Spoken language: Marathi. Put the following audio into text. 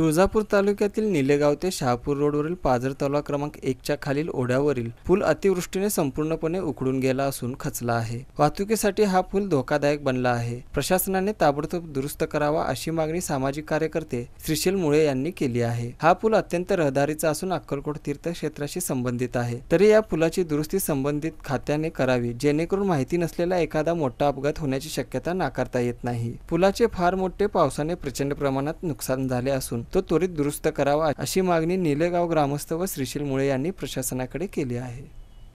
तुळजापूर तालुक्यातील निलेगाव ते शहापूर रोडवरील पाझर तलाव क्रमांक एकच्या खालील ओढ्यावरील पूल अतिवृष्टीने संपूर्णपणे उकडून गेला असून खचला आहे वाहतुकीसाठी हा पूल धोकादायक बनला आहे प्रशासनाने ताबडतोब दुरुस्त करावा अशी मागणी सामाजिक कार्यकर्ते श्रीशील मुळे यांनी केली आहे हा पूल अत्यंत रहदारीचा असून अक्कलकोट तीर्थक्षेत्राशी संबंधित आहे तरी या पुलाची दुरुस्ती संबंधित खात्याने करावी जेणेकरून माहिती नसलेला एखादा मोठा अपघात होण्याची शक्यता नाकारता येत नाही पुलाचे फार मोठे पावसाने प्रचंड प्रमाणात नुकसान झाले असून तो त्वरित दुरुस्त करावा अशी मागणी निलेगाव ग्रामस्थ व श्रीशील मुळे यांनी प्रशासनाकडे केली आहे